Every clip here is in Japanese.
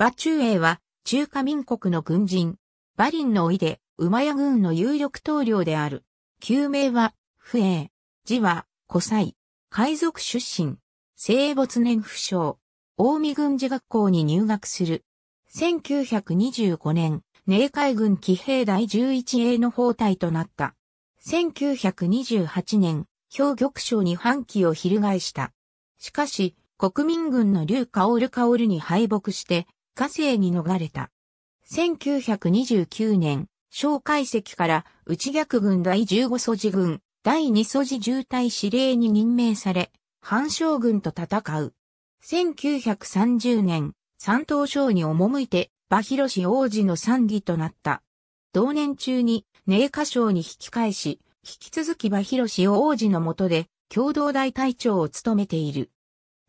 馬中英は中華民国の軍人、馬林の老いで馬屋軍の有力統領である。旧名は、不英。字は、古才。海賊出身。生没年不詳。大見軍事学校に入学する。1925年、寧海軍騎兵第11英の包帯となった。1928年、兵玉省に反旗を翻した。しかし、国民軍の劉カオルカオルに敗北して、火星に逃れた。1929年、小解石から内逆軍第15素地軍、第2素地重隊司令に任命され、反将軍と戦う。1930年、三島省に赴いて、馬広氏王子の参議となった。同年中に、寧夏省に引き返し、引き続き馬広氏王子の下で、共同大隊長を務めている。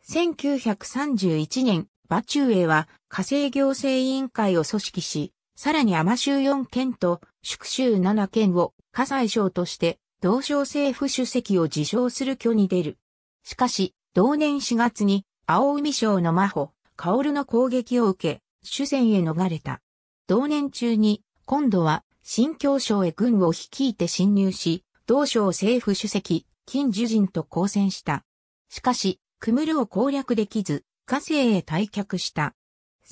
1931年、馬中英は火星行政委員会を組織し、さらに天州4県と宿州7県を火災省として同省政府主席を自称する挙に出る。しかし、同年4月に青海省の真帆、薫の攻撃を受け、主戦へ逃れた。同年中に、今度は新京省へ軍を率いて侵入し、同省政府主席、金樹人と交戦した。しかし、クムルを攻略できず、火星へ退却した。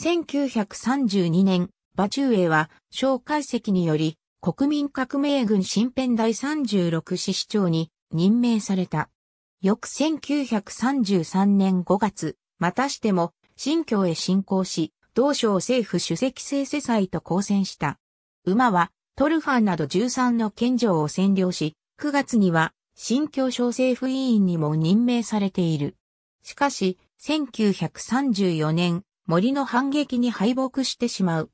1932年、馬中英は、蒋介石により、国民革命軍新編第36師市長に任命された。翌1933年5月、またしても、新京へ侵攻し、同省政府主席制世祭と交戦した。馬は、トルファンなど13の県城を占領し、9月には、新京省政府委員にも任命されている。しかし、1934年、森の反撃に敗北してしまう。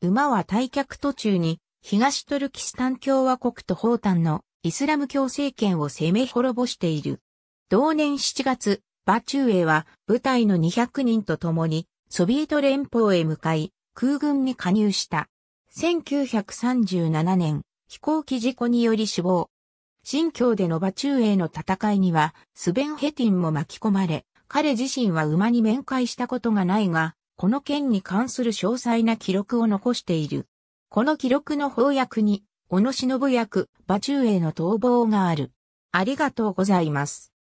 馬は退却途中に東トルキスタン共和国とタンのイスラム教政権を攻め滅ぼしている。同年7月、バチューエは部隊の200人と共にソビエト連邦へ向かい空軍に加入した。1937年、飛行機事故により死亡。新疆でのバチューエの戦いにはスベンヘティンも巻き込まれ、彼自身は馬に面会したことがないが、この件に関する詳細な記録を残している。この記録の翻訳に、小野忍役、馬中への逃亡がある。ありがとうございます。